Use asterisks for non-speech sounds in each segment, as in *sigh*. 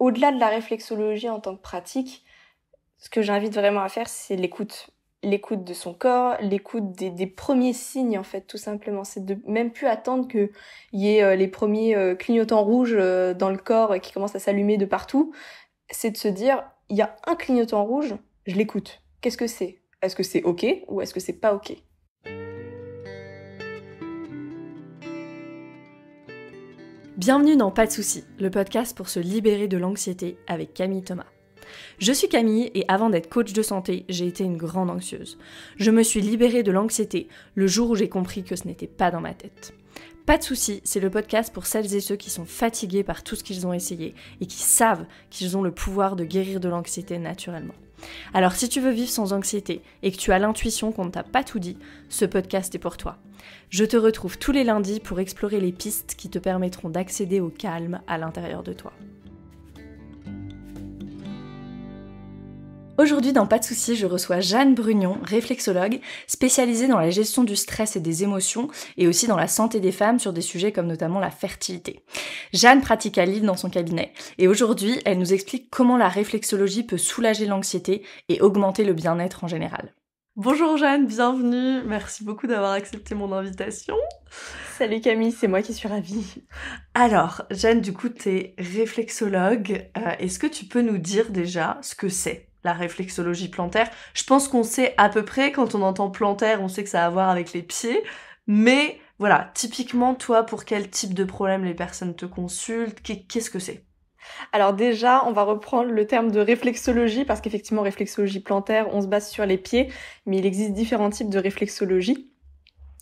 au-delà de la réflexologie en tant que pratique, ce que j'invite vraiment à faire, c'est l'écoute. L'écoute de son corps, l'écoute des, premiers signes, en fait, tout simplement. C'est de même plus attendre qu'il y ait euh, les premiers euh, clignotants rouges euh, dans le corps qui commencent à s'allumer de partout. C'est de se dire, il y a un clignotant rouge, je l'écoute. Qu'est-ce que c'est Est-ce que c'est OK ou est-ce que c'est pas OK Bienvenue dans Pas de soucis, le podcast pour se libérer de l'anxiété avec Camille Thomas. Je suis Camille et avant d'être coach de santé, j'ai été une grande anxieuse. Je me suis libérée de l'anxiété le jour où j'ai compris que ce n'était pas dans ma tête. Pas de soucis, c'est le podcast pour celles et ceux qui sont fatigués par tout ce qu'ils ont essayé et qui savent qu'ils ont le pouvoir de guérir de l'anxiété naturellement. Alors si tu veux vivre sans anxiété et que tu as l'intuition qu'on ne t'a pas tout dit, ce podcast est pour toi. Je te retrouve tous les lundis pour explorer les pistes qui te permettront d'accéder au calme à l'intérieur de toi. Aujourd'hui dans Pas de soucis, je reçois Jeanne Brugnon, réflexologue, spécialisée dans la gestion du stress et des émotions et aussi dans la santé des femmes sur des sujets comme notamment la fertilité. Jeanne pratique à Lille dans son cabinet et aujourd'hui, elle nous explique comment la réflexologie peut soulager l'anxiété et augmenter le bien-être en général. Bonjour Jeanne, bienvenue. Merci beaucoup d'avoir accepté mon invitation. Salut Camille, c'est moi qui suis ravie. Alors, Jeanne, du coup, tu es réflexologue. Euh, est-ce que tu peux nous dire déjà ce que c'est la réflexologie plantaire. Je pense qu'on sait à peu près, quand on entend plantaire, on sait que ça a à voir avec les pieds. Mais voilà, typiquement, toi, pour quel type de problème les personnes te consultent Qu'est-ce que c'est alors déjà, on va reprendre le terme de réflexologie parce qu'effectivement, réflexologie plantaire, on se base sur les pieds, mais il existe différents types de réflexologie.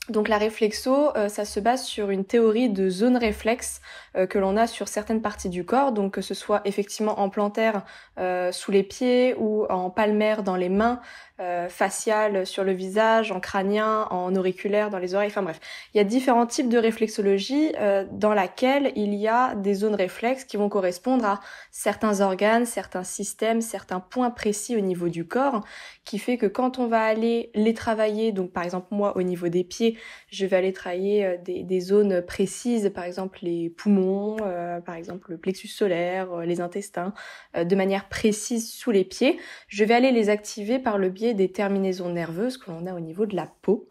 Donc la réflexo, euh, ça se base sur une théorie de zone réflexe euh, que l'on a sur certaines parties du corps, donc que ce soit effectivement en plantaire euh, sous les pieds ou en palmaire dans les mains, faciale sur le visage, en crânien, en auriculaire dans les oreilles, enfin bref. Il y a différents types de réflexologie dans laquelle il y a des zones réflexes qui vont correspondre à certains organes, certains systèmes, certains points précis au niveau du corps, qui fait que quand on va aller les travailler, donc par exemple moi au niveau des pieds, je vais aller travailler euh, des, zones précises, par exemple les poumons, euh, par exemple le plexus solaire, euh, les intestins, de manière précise sous les pieds. Je vais aller les activer par le biais des terminaisons nerveuses que l'on a au niveau de la peau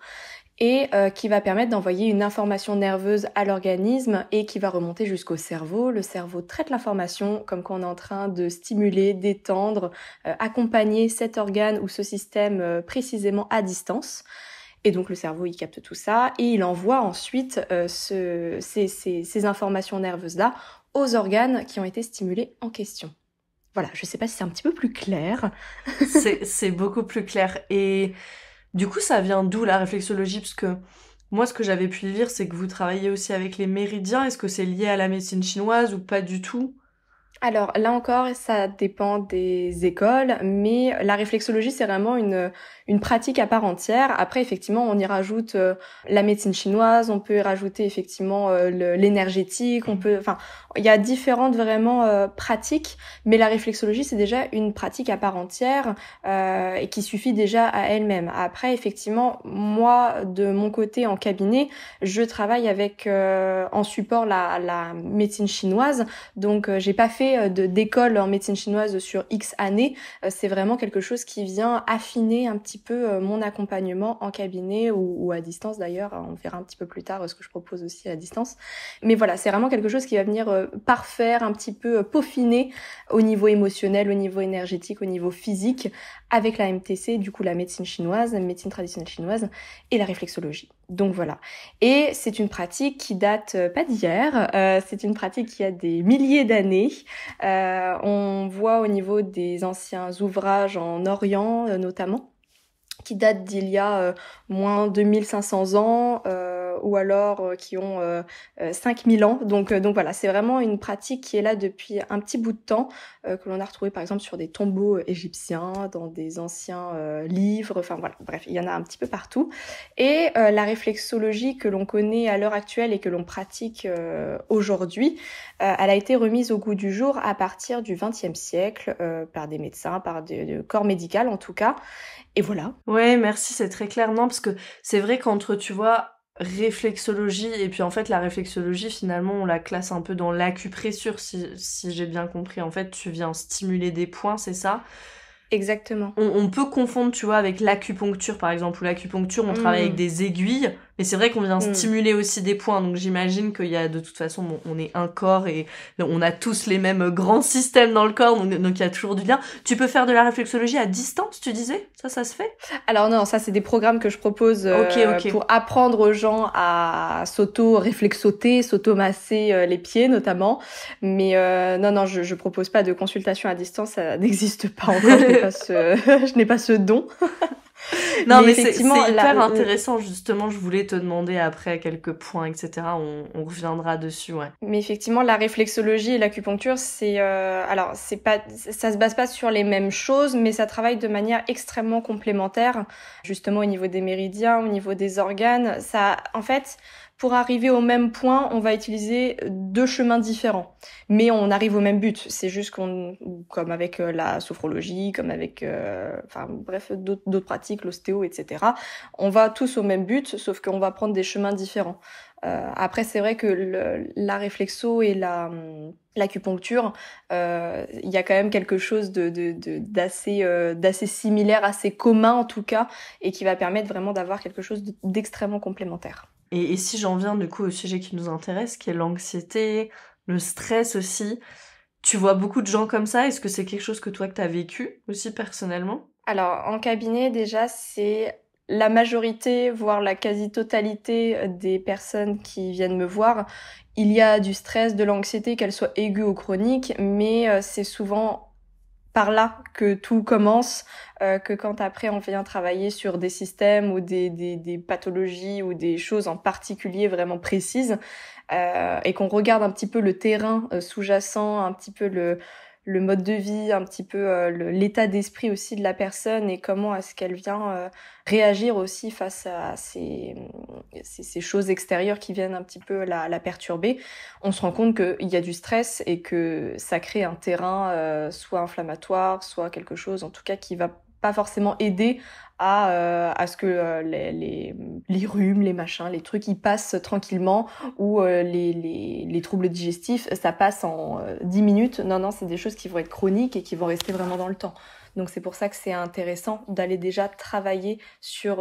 et qui va permettre d'envoyer une information nerveuse à l'organisme et qui va remonter jusqu'au cerveau. Le cerveau traite l'information comme qu'on est en train de stimuler, d'étendre, accompagner cet organe ou ce système précisément à distance. Et donc le cerveau, il capte tout ça et il envoie ensuite euh, ces, informations nerveuses-là aux organes qui ont été stimulés en question. Voilà, je sais pas si c'est un petit peu plus clair. *laughs* c'est beaucoup plus clair. Et du coup, ça vient d'où la réflexologie Parce que moi, ce que j'avais pu lire, c'est que vous travaillez aussi avec les méridiens. Est-ce que c'est lié à la médecine chinoise ou pas du tout alors là encore, ça dépend des écoles, mais la réflexologie, c'est vraiment une, une pratique à part entière. Après, effectivement, on y rajoute euh, la médecine chinoise, on peut y rajouter effectivement euh, l'énergétique, on peut... Enfin, il y a différentes vraiment euh, pratiques, mais la réflexologie, c'est déjà une pratique à part entière et qui suffit déjà à elle-même. Après, effectivement, moi, de mon côté, en cabinet, je travaille avec en support la, la médecine chinoise, donc j'ai pas fait euh, de d'école en médecine chinoise sur X années, euh, c'est vraiment quelque chose qui vient affiner un petit peu euh, mon accompagnement en cabinet ou, à distance d'ailleurs. On verra un petit peu plus tard ce que je propose aussi à distance. Mais voilà, c'est vraiment quelque chose qui va venir parfaire, un petit peu peaufiner au niveau émotionnel, au niveau énergétique, au niveau physique, avec la MTC, du coup la médecine chinoise, la médecine traditionnelle chinoise et la réflexologie. Donc voilà. Et c'est une pratique qui date euh, pas d'hier, euh, c'est une pratique qui a des milliers d'années. Euh, on voit au niveau des anciens ouvrages en Orient notamment, qui datent d'il y a moins 2500 ans ou alors euh, qui ont 5000 euh, euh, ans. Donc, donc voilà, c'est vraiment une pratique qui est là depuis un petit bout de temps, que l'on a retrouvée par exemple sur des tombeaux égyptiens, dans des anciens livres, enfin voilà, bref, il y en a un petit peu partout. Et la réflexologie que l'on connaît à l'heure actuelle et que l'on pratique aujourd'hui, elle a été remise au goût du jour à partir du XXe siècle par des médecins, par des corps médicaux en tout cas. Et voilà. Ouais, merci, c'est très clair. Non, parce que c'est vrai qu'entre, tu vois, réflexologie, et puis en fait la réflexologie finalement on la classe un peu dans l'acupressure si, si j'ai bien compris, en fait tu viens stimuler des points, c'est ça Exactement. On, peut confondre, tu vois, avec l'acupuncture par exemple, où l'acupuncture on travaille mm. avec des aiguilles, mais c'est vrai qu'on vient mm. stimuler aussi des points. Donc j'imagine qu'il y a de toute façon, on est un corps et on a tous les mêmes grands systèmes dans le corps. Donc, il y a toujours du lien. Tu peux faire de la réflexologie à distance, tu disais Ça, ça se fait Alors non, ça c'est des programmes que je propose euh, pour apprendre aux gens à s'auto-réflexoter, s'auto-masser euh, les pieds notamment. Mais euh, non, non, je, ne propose pas de consultation à distance. Ça *laughs* n'existe pas encore. je n'ai pas ce *laughs* don non, mais, c'est hyper intéressant. Justement, je voulais te demander après quelques points, etc. On, reviendra dessus, ouais. Mais effectivement, la réflexologie et l'acupuncture, c'est euh, alors c'est pas, ça se base pas sur les mêmes choses, mais ça travaille de manière extrêmement complémentaire, justement au niveau des méridiens, au niveau des organes. Ça, en fait, pour arriver au même point, on va utiliser deux chemins différents. Mais on arrive au même but. C'est juste qu'on, comme avec euh, la sophrologie, comme avec, euh, enfin bref, d'autres pratiques, l'ostéo, etc. On va tous au même but, sauf qu'on va prendre des chemins différents. Euh, après, c'est vrai que la réflexo et la l'acupuncture, il y a quand même quelque chose de d'assez similaire, assez commun en tout cas, et qui va permettre vraiment d'avoir quelque chose d'extrêmement complémentaire. Et, si j'en viens du coup au sujet qui nous intéresse, qui est l'anxiété, le stress aussi, tu vois beaucoup de gens comme ça. Est-ce que c'est quelque chose que toi que tu as vécu aussi personnellement Alors en cabinet déjà c'est la majorité, voire la quasi-totalité euh, des personnes qui viennent me voir, il y a du stress, de l'anxiété, qu'elle soit aiguë ou chronique, mais euh, c'est souvent par là que tout commence, euh, que quand après on vient travailler sur des systèmes ou des, des, pathologies ou des choses en particulier vraiment précises, euh, et qu'on regarde un petit peu le terrain euh, sous-jacent, un petit peu le, le mode de vie, un petit peu euh, l'état d'esprit aussi de la personne et comment est-ce qu'elle vient euh, réagir aussi face à ces, choses extérieures qui viennent un petit peu la, perturber. On se rend compte qu'il y a du stress et que ça crée un terrain euh, soit inflammatoire, soit quelque chose en tout cas qui va pas forcément aider à, euh, à ce que euh, les, les, les, rhumes, les machins, les trucs, ils passent tranquillement ou euh, les, les, les, troubles digestifs, ça passe en 10 minutes. Non, non, c'est des choses qui vont être chroniques et qui vont rester vraiment dans le temps. Donc c'est pour ça que c'est intéressant d'aller déjà travailler sur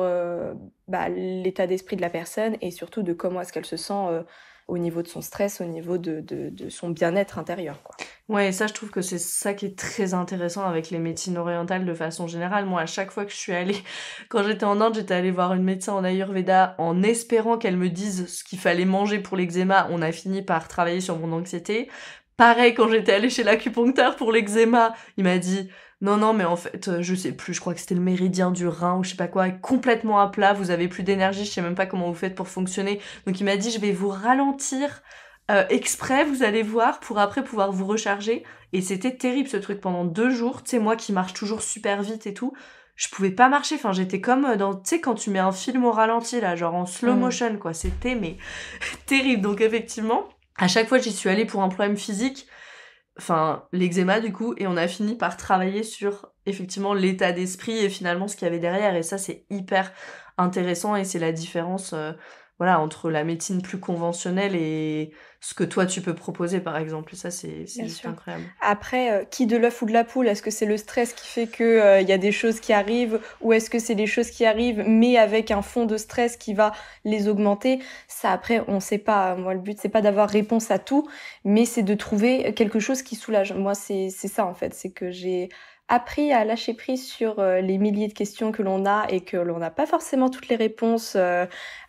bah, l'état d'esprit de la personne et surtout de comment est-ce qu'elle se sent au niveau de son stress, au niveau de, son bien-être intérieur. Quoi. Ouais, et ça, je trouve que c'est ça qui est très intéressant avec les médecines orientales de façon générale. Moi, à chaque fois que je suis allée, *laughs* quand j'étais en Inde, j'étais allée voir une médecin en Ayurveda en espérant qu'elle me dise ce qu'il fallait manger pour l'eczéma. On a fini par travailler sur mon anxiété. Pareil, quand j'étais allée chez l'acupuncteur pour l'eczéma, il m'a dit non, non, mais en fait, euh, je sais plus, je crois que c'était le méridien du Rhin ou je sais pas quoi, complètement à plat, vous avez plus d'énergie, je sais même pas comment vous faites pour fonctionner. Donc il m'a dit, je vais vous ralentir euh, exprès, vous allez voir, pour après pouvoir vous recharger. Et c'était terrible ce truc pendant deux jours. Tu sais, moi qui marche toujours super vite et tout, je pouvais pas marcher. Enfin, j'étais comme euh, dans, tu sais, quand tu mets un film au ralenti, là, genre en slow mm. motion, quoi. C'était, mais *laughs* terrible. Donc, effectivement, à chaque fois, j'y suis allée pour un problème physique enfin l'eczéma du coup et on a fini par travailler sur effectivement l'état d'esprit et finalement ce qu'il y avait derrière et ça c'est hyper intéressant et c'est la différence euh, voilà, entre la médecine plus conventionnelle et ce que toi tu peux proposer, par exemple. Ça, c'est incroyable. Après, euh, qui de l'œuf ou de la poule Est-ce que c'est le stress qui fait qu'il euh, il y a des choses qui arrivent ou est-ce que c'est des choses qui arrivent mais avec un fond de stress qui va les augmenter Ça, après, on ne sait pas. Moi, le but, c'est pas d'avoir réponse à tout, mais c'est de trouver quelque chose qui soulage. Moi, c'est ça, en fait. C'est que j'ai appris à lâcher prise sur euh, les milliers de questions que l'on a et que l'on n'a pas forcément toutes les réponses euh,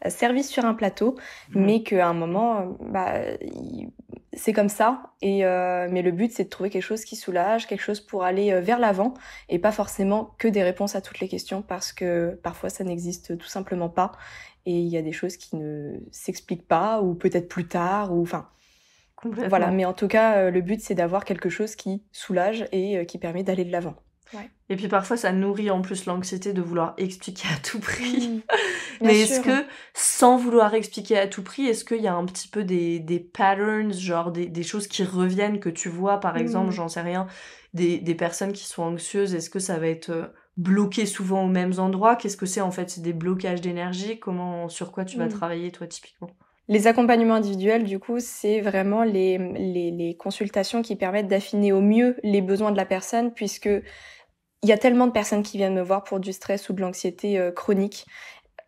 servies sur un plateau, mmh. mais qu'à un moment, bah, c'est comme ça. Et euh, mais le but, c'est de trouver quelque chose qui soulage, quelque chose pour aller euh, vers l'avant et pas forcément que des réponses à toutes les questions parce que parfois ça n'existe tout simplement pas et il y a des choses qui ne s'expliquent pas ou peut-être plus tard ou enfin voilà, mais en tout cas, euh, le but, c'est d'avoir quelque chose qui soulage et euh, qui permet d'aller de l'avant. Et puis parfois, ça nourrit en plus l'anxiété de vouloir expliquer à tout prix. *laughs* Mais est-ce que, sans vouloir expliquer à tout prix, est-ce qu'il y a un petit peu des, patterns, genre des, choses qui reviennent que tu vois, par exemple, mm. j'en sais rien, des, personnes qui sont anxieuses, est-ce que ça va être euh, bloqué souvent aux mêmes endroits Qu'est-ce que c'est en fait C'est des blocages d'énergie Comment, Sur quoi tu vas mm. travailler, toi, typiquement les accompagnements individuels, du coup, c'est vraiment les, consultations qui permettent d'affiner au mieux les besoins de la personne, puisque il y a tellement de personnes qui viennent me voir pour du stress ou de l'anxiété euh, chronique.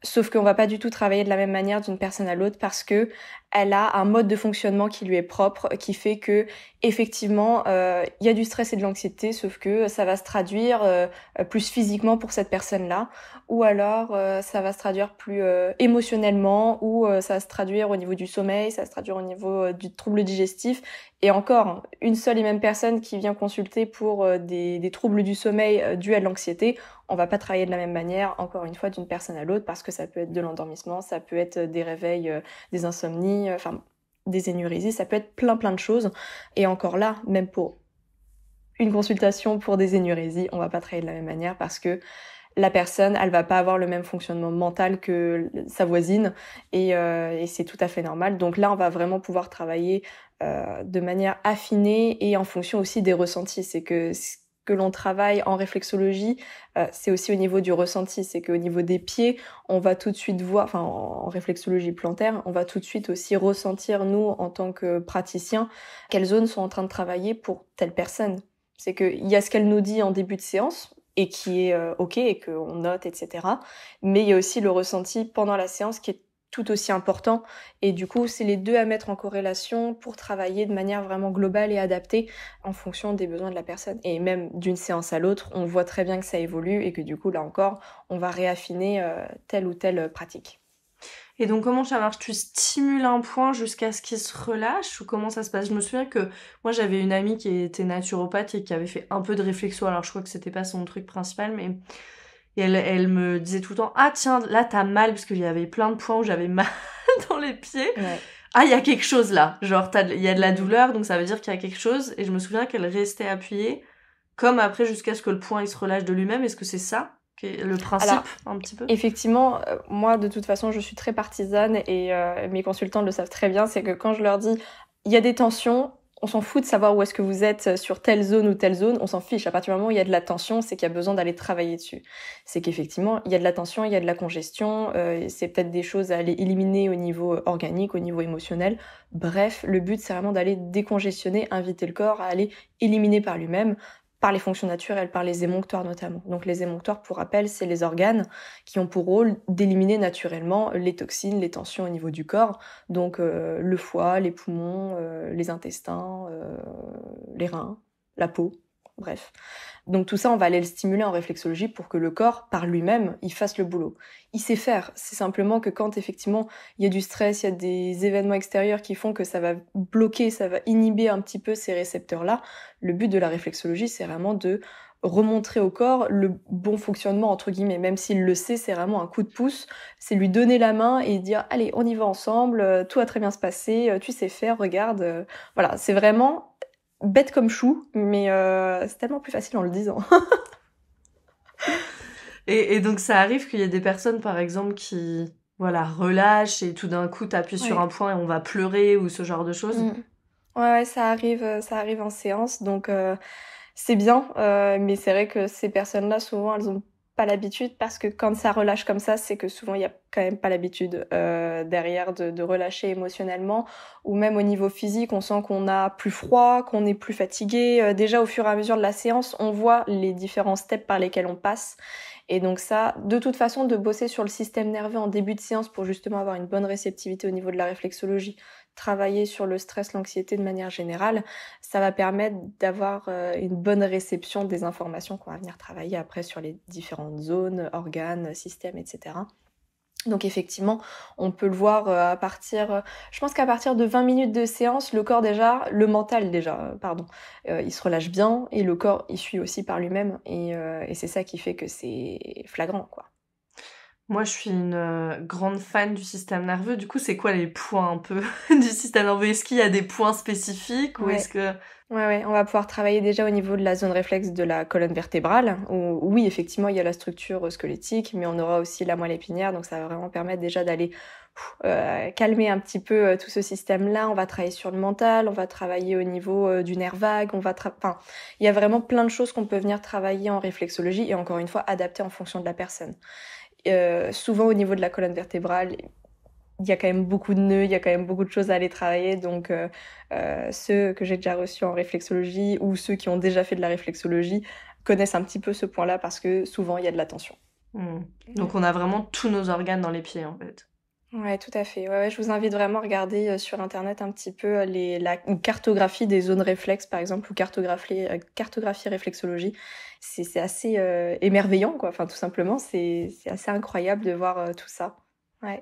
Sauf qu'on va pas du tout travailler de la même manière d'une personne à l'autre parce que elle a un mode de fonctionnement qui lui est propre, qui fait que effectivement euh, il y a du stress et de l'anxiété, sauf que ça va se traduire euh, plus physiquement pour cette personne-là, ou alors euh, ça va se traduire plus émotionnellement, ou ça va se traduire au niveau du sommeil, ça va se traduire au niveau du trouble digestif, et encore une seule et même personne qui vient consulter pour des, troubles du sommeil dus à de l'anxiété, on va pas travailler de la même manière, encore une fois d'une personne à l'autre, parce que ça peut être de l'endormissement, ça peut être des réveils, des insomnies euh, enfin des énurésies, ça peut être plein plein de choses. Et encore là, même pour une consultation pour des énurésies, on va pas travailler de la même manière parce que la personne, elle va pas avoir le même fonctionnement mental que sa voisine euh, et, c'est tout à fait normal. Donc là, on va vraiment pouvoir travailler euh, de manière affinée et en fonction aussi des ressentis. C'est que que l'on travaille en réflexologie, euh, c'est aussi au niveau du ressenti, c'est qu'au niveau des pieds, on va tout de suite voir, enfin en réflexologie plantaire, on va tout de suite aussi ressentir, nous, en tant que praticien, quelles zones sont en train de travailler pour telle personne. C'est qu'il y a ce qu'elle nous dit en début de séance, et qui est euh, OK, et qu'on note, etc. Mais il y a aussi le ressenti pendant la séance qui est tout aussi important. Et du coup, c'est les deux à mettre en corrélation pour travailler de manière vraiment globale et adaptée en fonction des besoins de la personne. Et même d'une séance à l'autre, on voit très bien que ça évolue et que du coup, là encore, on va réaffiner euh, telle ou telle pratique. Et donc comment ça marche Tu stimules un point jusqu'à ce qu'il se relâche ou comment ça se passe Je me souviens que moi j'avais une amie qui était naturopathe et qui avait fait un peu de réflexion. Alors je crois que c'était pas son truc principal, mais elle, me disait tout le temps Ah, tiens, là, t'as mal, parce qu'il y avait plein de points où j'avais mal *laughs* dans les pieds. Ah, il y a quelque chose là. Genre, il y a de la douleur, donc ça veut dire qu'il y a quelque chose. Et je me souviens qu'elle restait appuyée, comme après, jusqu'à ce que le point il se relâche de lui-même. Est-ce que c'est ça le principe un petit peu Effectivement, euh, moi de toute façon je suis très partisane et euh, mes consultants le savent très bien, c'est que quand je leur dis il y a des tensions, on s'en fout de savoir où est-ce que vous êtes euh, sur telle zone ou telle zone, on s'en fiche. À partir du moment où il y a de la tension, c'est qu'il y a besoin d'aller travailler dessus. C'est qu'effectivement, il y a de la tension, il y a de la congestion, euh, c'est peut-être des choses à aller éliminer au niveau euh, organique, au niveau émotionnel. Bref, le but, c'est vraiment d'aller décongestionner, inviter le corps à aller éliminer par lui-même par les fonctions naturelles, par les émonctoires notamment. Donc les émonctoires, pour rappel, c'est les organes qui ont pour rôle d'éliminer naturellement les toxines, les tensions au niveau du corps, donc euh, le foie, les poumons, euh, les intestins, euh, les reins, la peau, Bref. Donc tout ça, on va aller le stimuler en réflexologie pour que le corps, par lui-même, il fasse le boulot. Il sait faire. C'est simplement que quand effectivement il y a du stress, il y a des événements extérieurs qui font que ça va bloquer, ça va inhiber un petit peu ces récepteurs-là, le but de la réflexologie, c'est vraiment de remontrer au corps le bon fonctionnement entre guillemets même s'il le sait c'est vraiment un coup de pouce c'est lui donner la main et dire allez on y va ensemble euh, tout va très bien se passer euh, tu sais faire regarde euh, voilà c'est vraiment bête comme chou, mais euh, c'est tellement plus facile en le disant. *laughs* et, donc ça arrive qu'il y ait des personnes, par exemple, qui voilà relâchent et tout d'un coup t'appuies appuies sur un point et on va pleurer ou ce genre de choses. Mm. Ouais, ça arrive, euh, ça arrive en séance, donc euh, c'est bien, mais c'est vrai que ces personnes-là, souvent, elles ont pas l'habitude parce que quand ça relâche comme ça, c'est que souvent il n'y a quand même pas l'habitude euh, derrière de, relâcher émotionnellement ou même au niveau physique, on sent qu'on a plus froid, qu'on est plus fatigué. Euh, déjà au fur et à mesure de la séance, on voit les différents steps par lesquels on passe. Et donc ça, de toute façon, de bosser sur le système nerveux en début de séance pour justement avoir une bonne réceptivité au niveau de la réflexologie, travailler sur le stress, l'anxiété de manière générale, ça va permettre d'avoir euh, une bonne réception des informations qu'on va venir travailler après sur les différentes zones, organes, systèmes, etc. Donc effectivement, on peut le voir euh, à partir, euh, je pense qu'à partir de 20 minutes de séance, le corps déjà, le mental déjà, pardon, il se relâche bien et le corps, il suit aussi par lui-même et c'est ça qui fait que c'est flagrant, quoi. Moi, je suis une euh, grande fan du système nerveux. Du coup, c'est quoi les points un peu *laughs* du système nerveux Est-ce qu'il y a des points spécifiques ou est-ce que Ouais, on va pouvoir travailler déjà au niveau de la zone réflexe de la colonne vertébrale, oui, effectivement, il y a la structure euh, squelettique, mais on aura aussi la moelle épinière, donc ça va vraiment permettre déjà d'aller euh, calmer un petit peu tout ce système-là. On va travailler sur le mental, on va travailler au niveau du nerf vague, on va... Enfin, il y a vraiment plein de choses qu'on peut venir travailler en réflexologie et encore une fois, adapter en fonction de la personne. Euh, souvent au niveau de la colonne vertébrale, il y a quand même beaucoup de nœuds, il y a quand même beaucoup de choses à aller travailler. Donc euh, euh, ceux que j'ai déjà reçus en réflexologie ou ceux qui ont déjà fait de la réflexologie connaissent un petit peu ce point-là parce que souvent il y a de la tension. Hmm. Donc on a vraiment tous nos organes dans les pieds en fait. Oui, tout à fait. Ouais, ouais, je vous invite vraiment à regarder euh, sur internet un petit peu euh, les, la cartographie des zones réflexes, par exemple, ou cartographie, euh, cartographie réflexologie. C'est assez émerveillant, quoi. Enfin, tout simplement, c'est assez incroyable de voir tout ça. Ouais.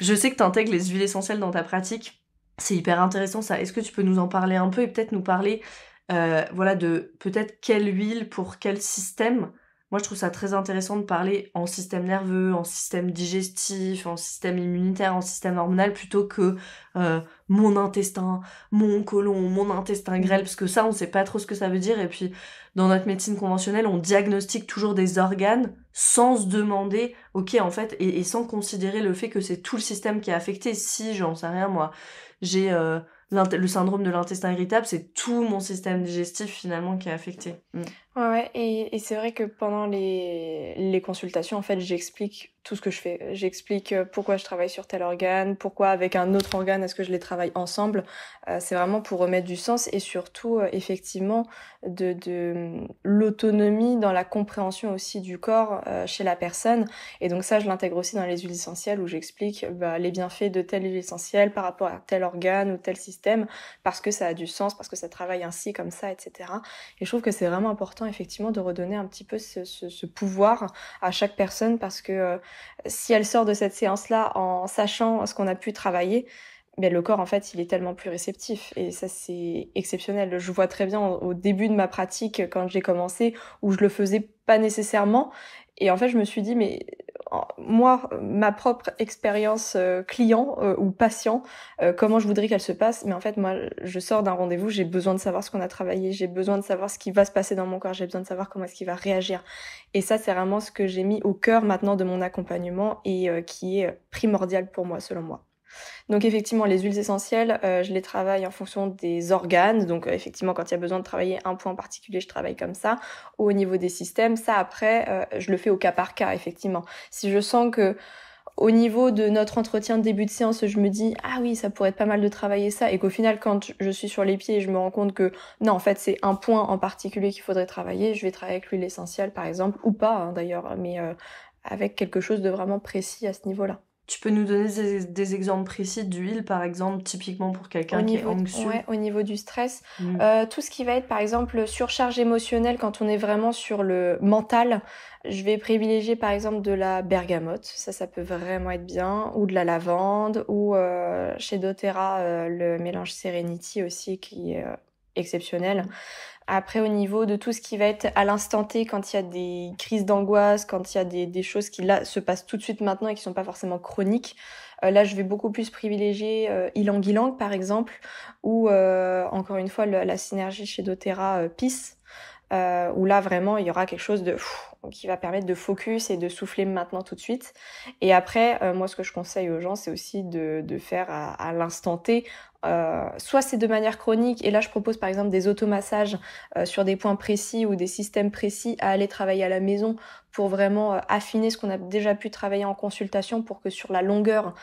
Je sais que tu intègres les huiles essentielles dans ta pratique. C'est hyper intéressant ça. Est-ce que tu peux nous en parler un peu et peut-être nous parler, voilà, de peut-être quelle huile pour quel système moi, je trouve ça très intéressant de parler en système nerveux, en système digestif, en système immunitaire, en système hormonal, plutôt que euh, mon intestin, mon côlon, mon intestin mm. grêle, parce que ça, on ne sait pas trop ce que ça veut dire. Et puis, dans notre médecine conventionnelle, on diagnostique toujours des organes sans se demander, ok, en fait, et, sans considérer le fait que c'est tout le système qui est affecté. Si, j'en sais rien, moi, j'ai euh, le syndrome de l'intestin irritable, c'est tout mon système digestif finalement qui est affecté. Mm. Ouais, et, c'est vrai que pendant les, consultations, en fait, j'explique tout ce que je fais. J'explique euh, pourquoi je travaille sur tel organe, pourquoi avec un autre organe est-ce que je les travaille ensemble. Euh, c'est vraiment pour remettre du sens et surtout, euh, effectivement, de, hum, l'autonomie dans la compréhension aussi du corps chez la personne. Et donc ça, je l'intègre aussi dans les huiles essentielles où j'explique bah, les bienfaits de tel huile essentielle par rapport à tel organe ou tel système, parce que ça a du sens, parce que ça travaille ainsi, comme ça, etc. Et je trouve que c'est vraiment important effectivement de redonner un petit peu ce, pouvoir à chaque personne parce que euh, si elle sort de cette séance-là en sachant ce qu'on a pu travailler, mais ben, le corps, en fait, il est tellement plus réceptif. Et ça, c'est exceptionnel. Je vois très bien au début de ma pratique, quand j'ai commencé, où je le faisais pas nécessairement. Et en fait, je me suis dit, mais moi, ma propre expérience euh, client euh, ou patient, euh, comment je voudrais qu'elle se passe. Mais en fait, moi, je sors d'un rendez-vous, j'ai besoin de savoir ce qu'on a travaillé, j'ai besoin de savoir ce qui va se passer dans mon corps, j'ai besoin de savoir comment est-ce qu'il va réagir. Et ça, c'est vraiment ce que j'ai mis au cœur maintenant de mon accompagnement et qui est primordial pour moi, selon moi. Donc effectivement, les huiles essentielles, euh, je les travaille en fonction des organes. Donc euh, effectivement, quand il y a besoin de travailler un point en particulier, je travaille comme ça. Au niveau des systèmes, ça après, euh, je le fais au cas par cas, effectivement. Si je sens que au niveau de notre entretien de début de séance, je me dis ah oui, ça pourrait être pas mal de travailler ça et qu'au final quand je suis sur les pieds, je me rends compte que non, en fait, c'est un point en particulier qu'il faudrait travailler, je vais travailler avec l'huile essentielle par exemple ou pas hein, d'ailleurs, mais avec quelque chose de vraiment précis à ce niveau-là. Tu peux nous donner des, exemples précis d'huile, par exemple, typiquement pour quelqu'un qui est anxieux ouais, Au niveau du stress, mm. euh, tout ce qui va être, par exemple, surcharge émotionnelle quand on est vraiment sur le mental, je vais privilégier, par exemple, de la bergamote, ça, ça peut vraiment être bien, ou de la lavande, ou euh, chez doTERRA, euh, le mélange Serenity aussi, qui est exceptionnel. Après, au niveau de tout ce qui va être à l'instant T, quand il y a des crises d'angoisse, quand il y a des, des, choses qui là se passent tout de suite maintenant et qui sont pas forcément chroniques, euh, là je vais beaucoup plus privilégier Ilang euh, Ilang par exemple, ou euh, encore une fois la synergie chez doTERRA Peace, où là vraiment il y aura quelque chose de qui va permettre de focus et de souffler maintenant tout de suite. Et après, moi ce que je conseille aux gens, c'est aussi de, de faire à l'instant T euh, soit c'est de manière chronique, et là je propose par exemple des automassages euh, sur des points précis ou des systèmes précis à aller travailler à la maison pour vraiment euh, affiner ce qu'on a déjà pu travailler en consultation pour que sur la longueur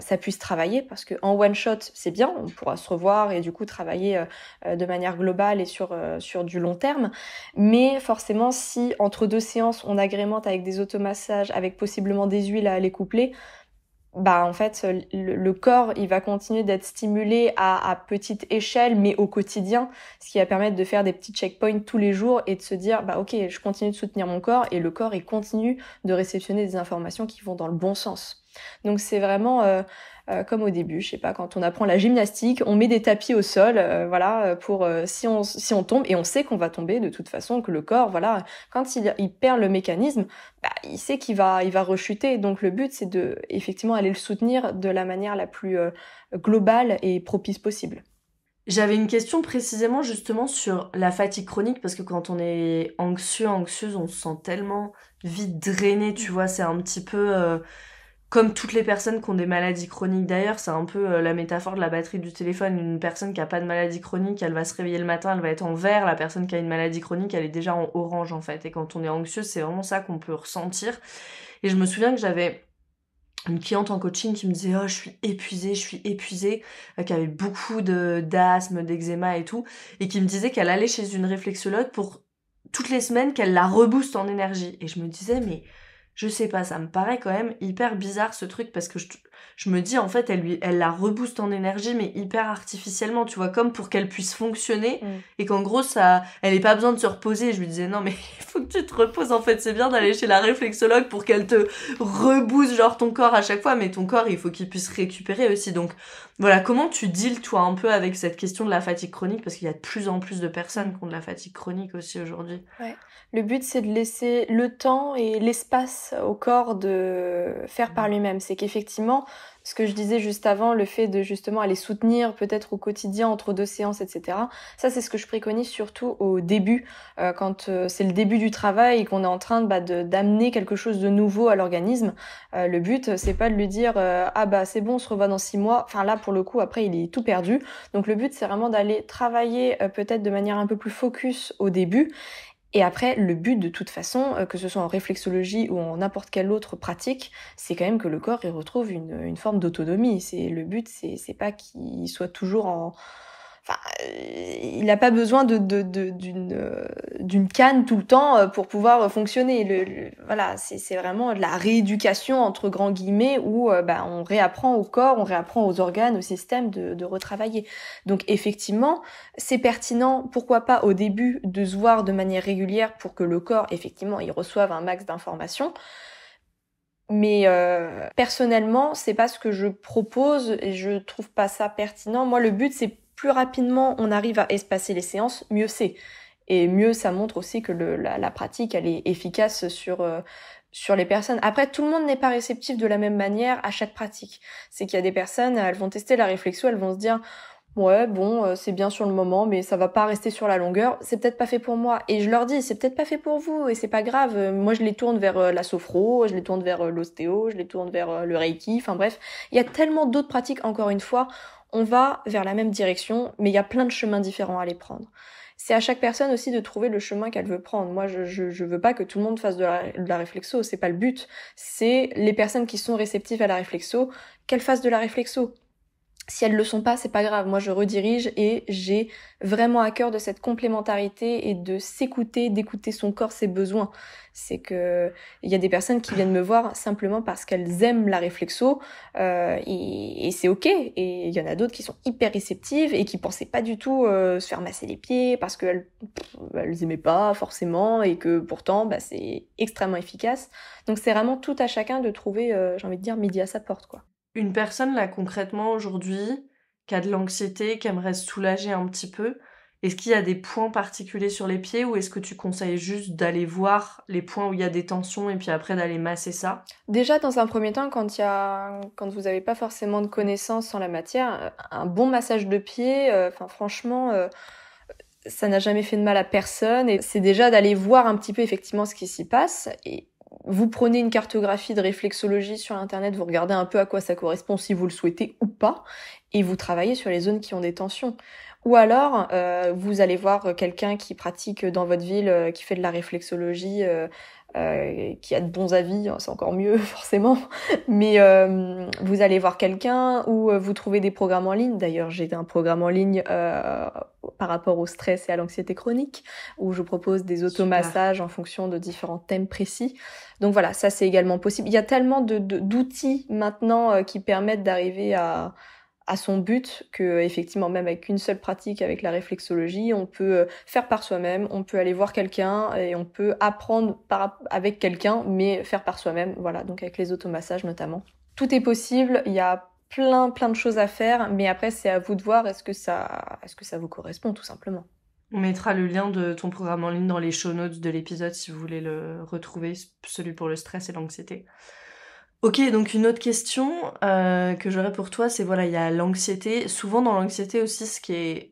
ça puisse travailler, parce que en one shot c'est bien, on pourra se revoir et du coup travailler de manière globale et sur, sur du long terme, mais forcément si entre deux séances on agrémente avec des automassages, avec possiblement des huiles à aller coupler, bah en fait le, corps il va continuer d'être stimulé à, à, petite échelle mais au quotidien ce qui va permettre de faire des petits checkpoints tous les jours et de se dire bah ok je continue de soutenir mon corps et le corps il continue de réceptionner des informations qui vont dans le bon sens donc c'est vraiment euh, euh, comme au début, je sais pas, quand on apprend la gymnastique, on met des tapis au sol, euh, voilà, pour si on si on tombe et on sait qu'on va tomber de toute façon, que le corps, voilà, quand il, il perd le mécanisme, bah, il sait qu'il va il va rechuter. Donc le but c'est de effectivement aller le soutenir de la manière la plus globale et propice possible. J'avais une question précisément justement sur la fatigue chronique parce que quand on est anxieux, anxieuse, on se sent tellement vite drainé, tu vois, c'est un petit peu comme toutes les personnes qui ont des maladies chroniques d'ailleurs, c'est un peu euh, la métaphore de la batterie du téléphone. Une personne qui n'a pas de maladie chronique, elle va se réveiller le matin, elle va être en vert. La personne qui a une maladie chronique, elle est déjà en orange en fait. Et quand on est anxieux, c'est vraiment ça qu'on peut ressentir. Et je me souviens que j'avais une cliente en coaching qui me disait oh je suis épuisée je suis épuisée euh, qui avait beaucoup de d'asthme d'eczéma et tout et qui me disait qu'elle allait chez une réflexologue pour toutes les semaines qu'elle la rebooste en énergie et je me disais mais je sais pas, ça me paraît quand même hyper bizarre ce truc parce que je, me dis en fait elle lui elle la rebooste en énergie mais hyper artificiellement, tu vois, comme pour qu'elle puisse fonctionner mm. et qu'en gros ça elle ait pas besoin de se reposer. Je lui disais non mais il *laughs* faut que tu te reposes en fait, c'est bien d'aller chez la réflexologue pour qu'elle te rebooste genre ton corps à chaque fois mais ton corps il faut qu'il puisse récupérer aussi. Donc voilà, comment tu deals toi un peu avec cette question de la fatigue chronique Parce qu'il y a de plus en plus de personnes qui ont de la fatigue chronique aussi aujourd'hui. Ouais. Le but c'est de laisser le temps et l'espace au corps de faire mmh. par lui-même. C'est qu'effectivement, ce que je disais juste avant, le fait de justement aller soutenir peut-être au quotidien entre deux séances, etc. Ça, c'est ce que je préconise surtout au début, euh, quand euh, c'est le début du travail et qu'on est en train de bah, d'amener quelque chose de nouveau à l'organisme. Euh, le but, c'est pas de lui dire ah bah c'est bon, on se revoit dans six mois. Enfin là, pour le coup, après, il est tout perdu. Donc le but, c'est vraiment d'aller travailler peut-être de manière un peu plus focus au début et après, le but de toute façon, euh, que ce soit en réflexologie ou en n'importe quelle autre pratique, c'est quand même que le corps il retrouve une, une forme d'autonomie. C'est le but, c'est pas qu'il soit toujours en bah, euh, il n'a pas besoin de, euh, d'une, canne tout le temps euh, pour pouvoir fonctionner. voilà, c'est, vraiment de la rééducation entre grands guillemets où bah, on réapprend au corps, on réapprend aux organes, au système de, retravailler. Donc effectivement, c'est pertinent, pourquoi pas au début, de se voir de manière régulière pour que le corps, effectivement, il reçoive un max d'informations. Mais personnellement, c'est pas ce que je propose et je trouve pas ça pertinent. Moi, le but, c'est plus rapidement on arrive à espacer les séances, mieux c'est. Et mieux ça montre aussi que la, pratique, elle est efficace sur, euh, sur les personnes. Après, tout le monde n'est pas réceptif de la même manière à chaque pratique. C'est qu'il y a des personnes, elles vont tester la réflexion, elles vont se dire... Ouais, bon, euh, c'est bien sur le moment, mais ça va pas rester sur la longueur. C'est peut-être pas fait pour moi. Et je leur dis, c'est peut-être pas fait pour vous, et c'est pas grave. Moi, je les tourne vers euh, la sophro, je les tourne vers l'ostéo, je les tourne vers le reiki. Enfin bref, il y a tellement d'autres pratiques, encore une fois on va vers la même direction, mais il y a plein de chemins différents à les prendre. C'est à chaque personne aussi de trouver le chemin qu'elle veut prendre. Moi, je, je, veux pas que tout le monde fasse de la, de la réflexo, c'est pas le but. C'est les personnes qui sont réceptives à la réflexo qu'elles fassent de la réflexo si elles le sont pas, c'est pas grave. Moi, je redirige et j'ai vraiment à cœur de cette complémentarité et de s'écouter, d'écouter son corps, ses besoins. C'est que il y a des personnes qui viennent me voir simplement parce qu'elles aiment la réflexo euh, et, c'est ok. Et il y en a d'autres qui sont hyper réceptives et qui pensaient pas du tout euh, se faire masser les pieds parce qu'elles elles aimaient pas forcément et que pourtant bah, c'est extrêmement efficace. Donc c'est vraiment tout à chacun de trouver, euh, j'ai envie de dire, midi à sa porte quoi une personne là concrètement aujourd'hui qui a de l'anxiété, qui aimerait se soulager un petit peu, est-ce qu'il y a des points particuliers sur les pieds ou est-ce que tu conseilles juste d'aller voir les points où il y a des tensions et puis après d'aller masser ça Déjà, dans un premier temps, quand, il y a... quand vous n'avez pas forcément de connaissances en la matière, euh, un bon massage de pieds euh, enfin franchement, euh, ça n'a jamais fait de mal à personne et c'est déjà d'aller voir un petit peu effectivement ce qui s'y passe et vous prenez une cartographie de réflexologie sur Internet, vous regardez un peu à quoi ça correspond, si vous le souhaitez ou pas, et vous travaillez sur les zones qui ont des tensions. Ou alors, euh, vous allez voir quelqu'un qui pratique dans votre ville, euh, qui fait de la réflexologie euh, euh, qui a de bons avis, hein, c'est encore mieux *laughs* forcément, mais euh, vous allez voir quelqu'un ou euh, vous trouvez des programmes en ligne. D'ailleurs, j'ai un programme en ligne euh, par rapport au stress et à l'anxiété chronique où je propose des automassages en fonction de différents thèmes précis. Donc voilà, ça c'est également possible. Il y a tellement d'outils de, d'outils maintenant euh, qui permettent d'arriver à à son but que effectivement même avec une seule pratique avec la réflexologie on peut euh, faire par soi-même on peut aller voir quelqu'un et on peut apprendre par, avec quelqu'un mais faire par soi-même voilà donc avec les automassages notamment tout est possible il y a plein plein de choses à faire mais après c'est à vous de voir est-ce que ça est-ce que ça vous correspond tout simplement on mettra le lien de ton programme en ligne dans les show notes de l'épisode si vous voulez le retrouver celui pour le stress et l'anxiété Ok, donc une autre question euh, que j'aurais pour toi, c'est voilà, il y a l'anxiété. Souvent dans l'anxiété aussi, ce qui est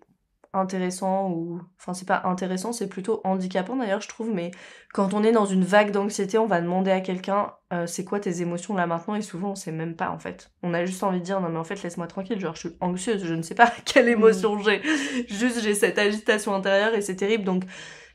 intéressant ou enfin c'est pas intéressant c'est plutôt handicapant d'ailleurs je trouve mais quand on est dans une vague d'anxiété on va demander à quelqu'un euh, c'est quoi tes émotions là maintenant et souvent on sait même pas en fait on a juste envie de dire non mais en fait laisse-moi tranquille genre je suis anxieuse je ne sais pas *laughs* quelle mmh. émotion j'ai juste j'ai cette agitation intérieure et c'est terrible donc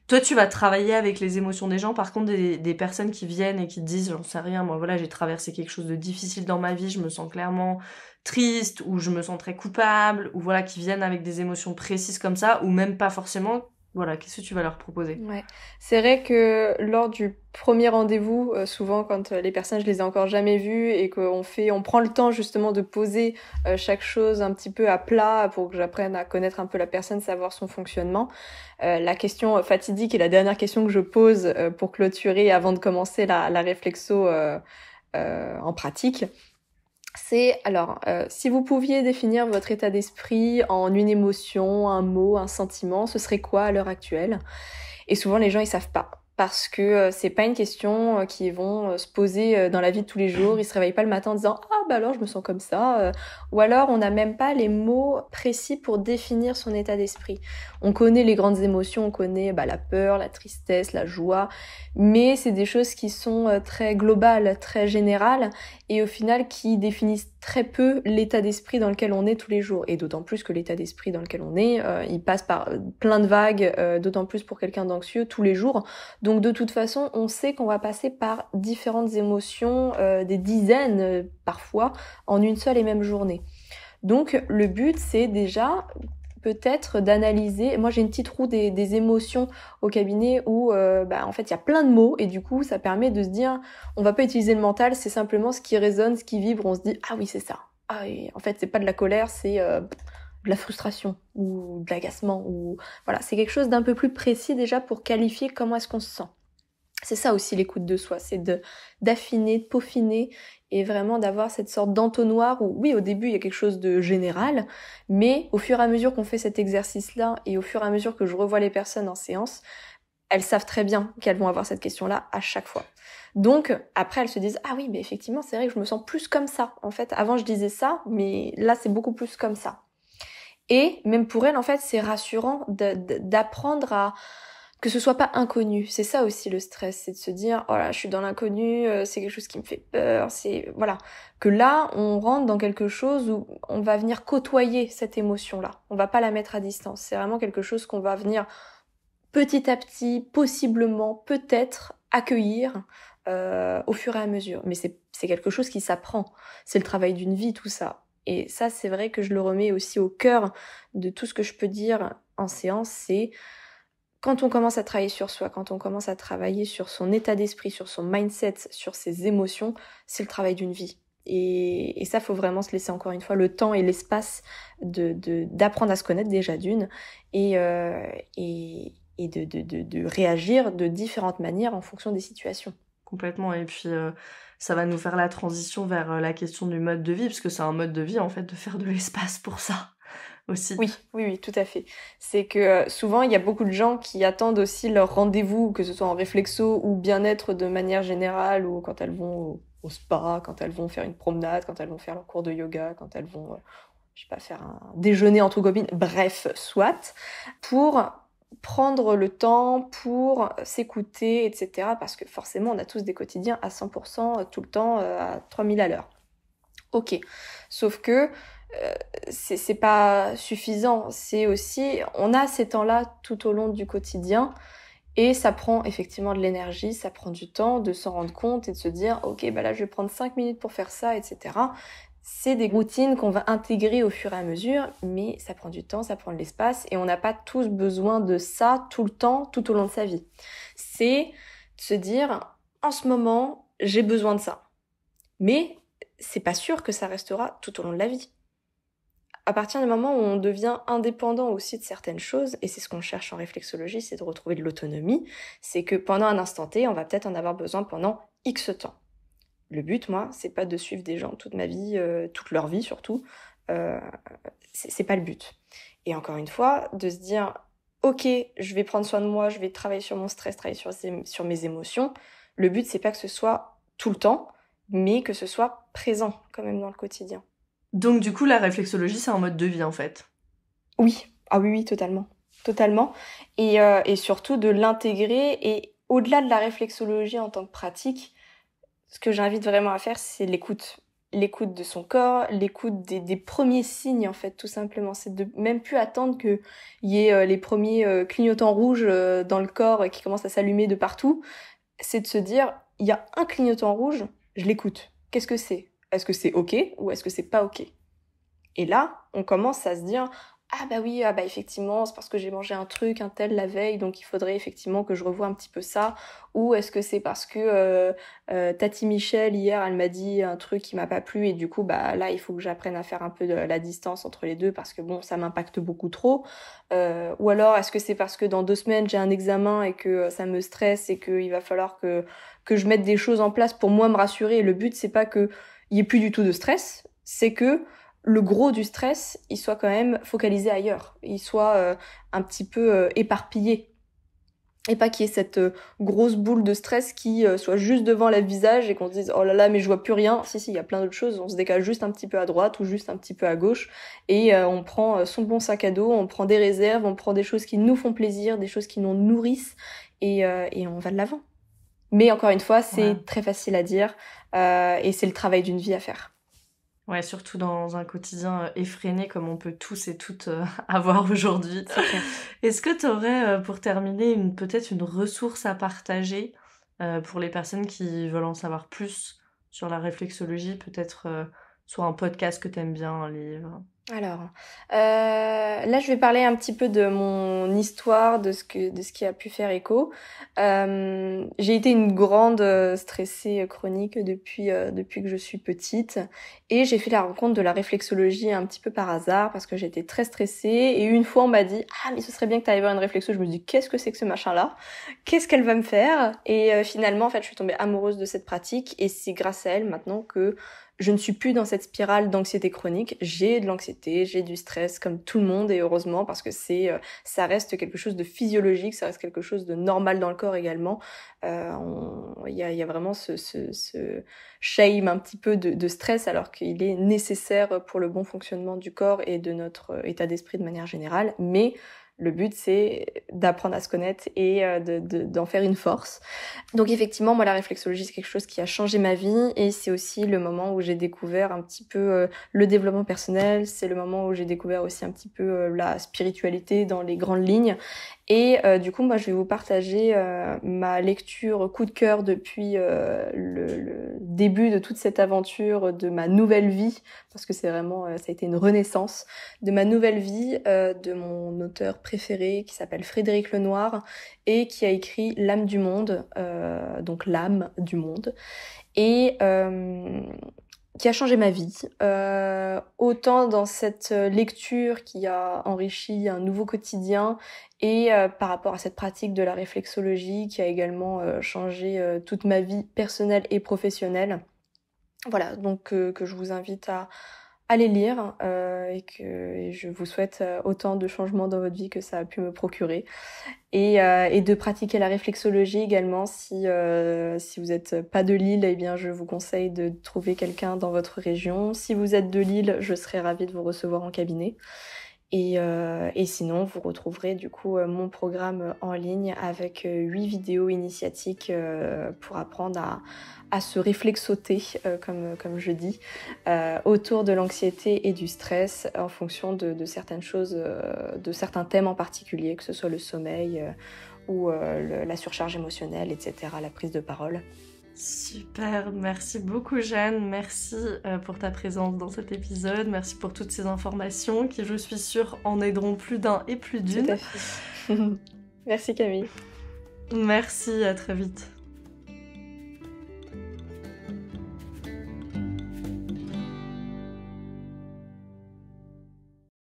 toi, tu vas travailler avec les émotions des gens. Par contre, des, personnes qui viennent et qui te disent, j'en sais rien, moi, voilà, j'ai traversé quelque chose de difficile dans ma vie, je me sens clairement triste ou je me sens très coupable ou voilà, qui viennent avec des émotions précises comme ça ou même pas forcément. Voilà, qu'est-ce que tu vas leur proposer ouais. C'est vrai que lors du premier rendez-vous, euh, souvent quand euh, les personnes je les ai encore jamais vues et qu'on fait, on prend le temps justement de poser euh, chaque chose un petit peu à plat pour que j'apprenne à connaître un peu la personne, savoir son fonctionnement. Euh, la question fatidique et la dernière question que je pose euh, pour clôturer avant de commencer la, la réflexo euh, en pratique, c'est alors si vous pouviez définir votre état d'esprit en une émotion, un mot, un sentiment, ce serait quoi à l'heure actuelle Et souvent les gens ils savent pas parce que euh, c'est pas une question euh, qui vont euh, se poser dans la vie de tous les jours. Ils se réveillent pas le matin en disant ah bah alors je me sens comme ça, ou alors on n'a même pas les mots précis pour définir son état d'esprit. On connaît les grandes émotions, on connaît bah, la peur, la tristesse, la joie, mais c'est des choses qui sont très globales, très générales et au final qui définissent très peu l'état d'esprit dans lequel on est tous les jours. Et d'autant plus que l'état d'esprit dans lequel on est, euh, il passe par euh, plein de vagues, euh, d'autant plus pour quelqu'un d'anxieux tous les jours. Donc de toute façon, on sait qu'on va passer par différentes émotions, des dizaines parfois, en une seule et même journée. Donc le but, c'est déjà peut-être d'analyser. Moi, j'ai une petite roue des, émotions au cabinet où, euh, bah, en fait, il y a plein de mots et du coup, ça permet de se dire, on va pas utiliser le mental, c'est simplement ce qui résonne, ce qui vibre. On se dit, ah oui, c'est ça. Ah en fait, c'est pas de la colère, c'est euh, de la frustration ou de l'agacement ou voilà, c'est quelque chose d'un peu plus précis déjà pour qualifier comment est-ce qu'on se sent. C'est ça aussi l'écoute de soi, c'est de d'affiner, de peaufiner et vraiment d'avoir cette sorte d'entonnoir où oui, au début, il y a quelque chose de général, mais au fur et à mesure qu'on fait cet exercice-là et au fur et à mesure que je revois les personnes en séance, elles savent très bien qu'elles vont avoir cette question-là à chaque fois. Donc après elles se disent ah oui mais effectivement c'est vrai que je me sens plus comme ça en fait avant je disais ça mais là c'est beaucoup plus comme ça et même pour elles en fait c'est rassurant d'apprendre à que ce soit pas inconnu. C'est ça aussi le stress, c'est de se dire oh là, je suis dans l'inconnu, euh, c'est quelque chose qui me fait peur, c'est voilà, que là on rentre dans quelque chose où on va venir côtoyer cette émotion là. On va pas la mettre à distance, c'est vraiment quelque chose qu'on va venir petit à petit, possiblement, peut-être accueillir euh, au fur et à mesure. Mais c'est quelque chose qui s'apprend. C'est le travail d'une vie, tout ça. Et ça, c'est vrai que je le remets aussi au cœur de tout ce que je peux dire en séance, c'est quand on commence à travailler sur soi, quand on commence à travailler sur son état d'esprit, sur son mindset, sur ses émotions, c'est le travail d'une vie. Et, et, ça, faut vraiment se laisser encore une fois le temps et l'espace d'apprendre à se connaître déjà d'une et, euh, et, de, réagir de différentes manières en fonction des situations. Complètement. Et puis, euh, ça va nous faire la transition vers euh, la question du mode de vie, parce que c'est un mode de vie, en fait, de faire de l'espace pour ça aussi. Oui, oui, oui, tout à fait. C'est que euh, souvent, il y a beaucoup de gens qui attendent aussi leur rendez-vous, que ce soit en réflexo ou bien-être de manière générale, ou quand elles vont au, spa, quand elles vont faire une promenade, quand elles vont faire leur cours de yoga, quand elles vont, euh, je sais pas, faire un déjeuner entre copines, bref, soit, pour prendre le temps pour s'écouter, etc. Parce que forcément, on a tous des quotidiens à 100%, euh, tout le temps, à 3000 à l'heure. Ok. Sauf que c'est pas suffisant. C'est aussi, on a ces temps-là tout au long du quotidien et ça prend effectivement de l'énergie, ça prend du temps de s'en rendre compte et de se dire, ok, bah là je vais prendre 5 minutes pour faire ça, etc. C'est des routines qu'on va intégrer au fur et à mesure, mais ça prend du temps, ça prend de l'espace et on n'a pas tous besoin de ça tout le temps, tout au long de sa vie. C'est de se dire, en ce moment, j'ai besoin de ça. Mais c'est pas sûr que ça restera tout au long de la vie à partir du moment où on devient indépendant aussi de certaines choses, et c'est ce qu'on cherche en réflexologie, c'est de retrouver de l'autonomie, c'est que pendant un instant T, on va peut-être en avoir besoin pendant X temps. Le but, moi, c'est pas de suivre des gens toute ma vie, euh, toute leur vie surtout. Euh, c'est pas le but. Et encore une fois, de se dire, ok, je vais prendre soin de moi, je vais travailler sur mon stress, travailler sur, sur mes émotions. Le but, c'est pas que ce soit tout le temps, mais que ce soit présent quand même dans le quotidien. Donc du coup, la réflexologie, c'est un mode de vie en fait. Oui, ah oui, oui, totalement. Totalement. Euh, et, surtout de l'intégrer. Et au-delà de la réflexologie en tant que pratique, ce que j'invite vraiment à faire, c'est l'écoute. L'écoute de son corps, l'écoute des, premiers signes, en fait, tout simplement. C'est de même plus attendre qu'il y ait euh, les premiers euh, clignotants rouges dans le corps et qui commencent à s'allumer de partout. C'est de se dire, il y a un clignotant rouge, je l'écoute. Qu'est-ce que c'est est-ce que c'est OK ou est-ce que c'est pas OK Et là, on commence à se dire ah bah oui, ah bah effectivement, c'est parce que j'ai mangé un truc, un tel la veille, donc il faudrait effectivement que je revoie un petit peu ça. Ou est-ce que c'est parce que euh, euh, Tati Michel, hier, elle m'a dit un truc qui m'a pas plu, et du coup, bah là, il faut que j'apprenne à faire un peu de la distance entre les deux, parce que bon, ça m'impacte beaucoup trop. Euh, ou alors, est-ce que c'est parce que dans deux semaines, j'ai un examen et que ça me stresse et qu'il va falloir que, que je mette des choses en place pour moi me rassurer. Et le but, c'est pas que il n'y ait plus du tout de stress, c'est que le gros du stress, il soit quand même focalisé ailleurs, il soit euh, un petit peu euh, éparpillé. Et pas qu'il y ait cette euh, grosse boule de stress qui soit juste devant le visage et qu'on se dise oh là là mais je vois plus rien. Si si, il y a plein d'autres choses, on se décale juste un petit peu à droite ou juste un petit peu à gauche et on prend son bon sac à dos, on prend des réserves, on prend des choses qui nous font plaisir, des choses qui nous nourrissent et on va de l'avant. Mais encore une fois, c'est très facile à dire euh, et c'est le travail d'une vie à faire. Ouais, surtout dans un quotidien euh, effréné comme on peut tous et toutes euh, *laughs* avoir aujourd'hui. Est-ce que tu aurais, pour terminer, peut-être une ressource à partager pour les personnes qui veulent en savoir plus sur la réflexologie Peut-être soit un podcast que tu aimes bien, un livre alors, euh, là, je vais parler un petit peu de mon histoire, de ce que, de ce qui a pu faire écho. Euh, j'ai été une grande euh, stressée chronique depuis depuis que je suis petite, et j'ai fait la rencontre de la réflexologie un petit peu par hasard parce que j'étais très stressée. Et une fois, on m'a dit ah mais ce serait bien que tu aies voir une réflexo. Je me dis qu'est-ce que c'est que ce machin là Qu'est-ce qu'elle va me faire Et finalement, en fait, je suis tombée amoureuse de cette pratique, et c'est grâce à elle maintenant que je ne suis plus dans cette spirale d'anxiété chronique. J'ai de l'anxiété, j'ai du stress comme tout le monde et heureusement parce que c'est, euh, ça reste quelque chose de physiologique, ça reste quelque chose de normal dans le corps également. Euh, il y, a, vraiment ce, ce, ce, shame un petit peu de, de stress alors qu'il est nécessaire pour le bon fonctionnement du corps et de notre euh, état d'esprit de manière générale. Mais le but, c'est d'apprendre à se connaître et euh, de, d'en faire une force. Donc effectivement, moi, la réflexologie, c'est quelque chose qui a changé ma vie et c'est aussi le moment où j'ai découvert un petit peu euh, le développement personnel, c'est le moment où j'ai découvert aussi un petit peu euh, la spiritualité dans les grandes lignes et euh, du coup, moi, je vais vous partager euh, ma lecture coup de cœur depuis euh, le, début de toute cette aventure de ma nouvelle vie, parce que c'est vraiment, ça a été une renaissance de ma nouvelle vie, de mon auteur préféré qui s'appelle Frédéric Lenoir et qui a écrit L'âme du monde, donc l'âme du monde. Et qui a changé ma vie, euh, autant dans cette lecture qui a enrichi un nouveau quotidien et euh, par rapport à cette pratique de la réflexologie qui a également euh, changé toute ma vie personnelle et professionnelle. Voilà, donc que je vous invite à, allez lire euh, et que je vous souhaite euh, autant de changements dans votre vie que ça a pu me procurer et, euh, de pratiquer la réflexologie également si si vous n'êtes pas de Lille eh bien je vous conseille de trouver quelqu'un dans votre région si vous êtes de Lille je serai ravie de vous recevoir en cabinet euh, et, sinon, vous retrouverez du coup euh, mon programme euh, en ligne avec huit vidéos initiatiques pour apprendre à, se réflexoter, comme, je dis, autour de l'anxiété et du stress en fonction de, certaines choses, de certains thèmes en particulier, que ce soit le sommeil ou la surcharge émotionnelle, etc., la prise de parole. Super, merci beaucoup Jeanne, merci euh, pour ta présence dans cet épisode, merci pour toutes ces informations qui je suis sûre en aideront plus d'un et plus d'une. *laughs* merci Camille. Merci, à très vite.